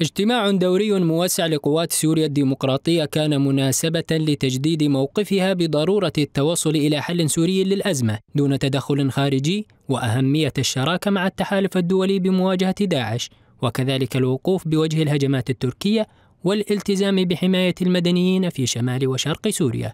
اجتماع دوري موسع لقوات سوريا الديمقراطية كان مناسبة لتجديد موقفها بضرورة التوصل إلى حل سوري للأزمة دون تدخل خارجي وأهمية الشراكة مع التحالف الدولي بمواجهة داعش وكذلك الوقوف بوجه الهجمات التركية والالتزام بحماية المدنيين في شمال وشرق سوريا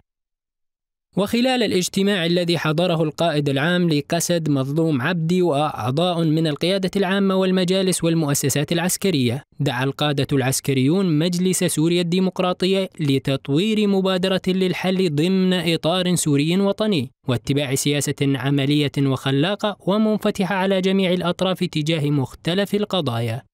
وخلال الاجتماع الذي حضره القائد العام لقسد مظلوم عبدي وأعضاء من القيادة العامة والمجالس والمؤسسات العسكرية دعا القادة العسكريون مجلس سوريا الديمقراطية لتطوير مبادرة للحل ضمن إطار سوري وطني واتباع سياسة عملية وخلاقة ومنفتحة على جميع الأطراف تجاه مختلف القضايا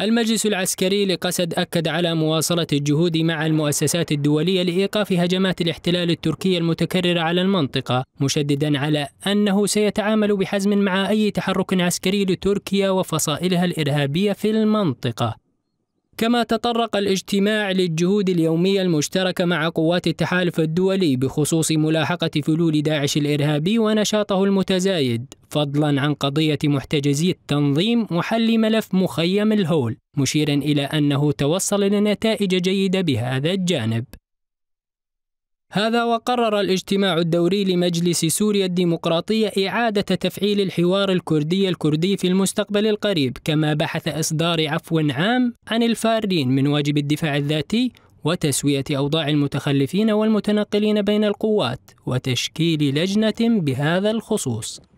المجلس العسكري لقسد أكد على مواصلة الجهود مع المؤسسات الدولية لإيقاف هجمات الاحتلال التركي المتكررة على المنطقة مشددا على أنه سيتعامل بحزم مع أي تحرك عسكري لتركيا وفصائلها الإرهابية في المنطقة كما تطرق الاجتماع للجهود اليومية المشتركة مع قوات التحالف الدولي بخصوص ملاحقة فلول داعش الإرهابي ونشاطه المتزايد فضلا عن قضية محتجزي التنظيم وحل ملف مخيم الهول مشيرا إلى أنه توصل لنتائج جيدة بهذا الجانب هذا وقرر الاجتماع الدوري لمجلس سوريا الديمقراطية إعادة تفعيل الحوار الكردي الكردي في المستقبل القريب كما بحث إصدار عفو عام عن الفارين من واجب الدفاع الذاتي وتسوية أوضاع المتخلفين والمتنقلين بين القوات وتشكيل لجنة بهذا الخصوص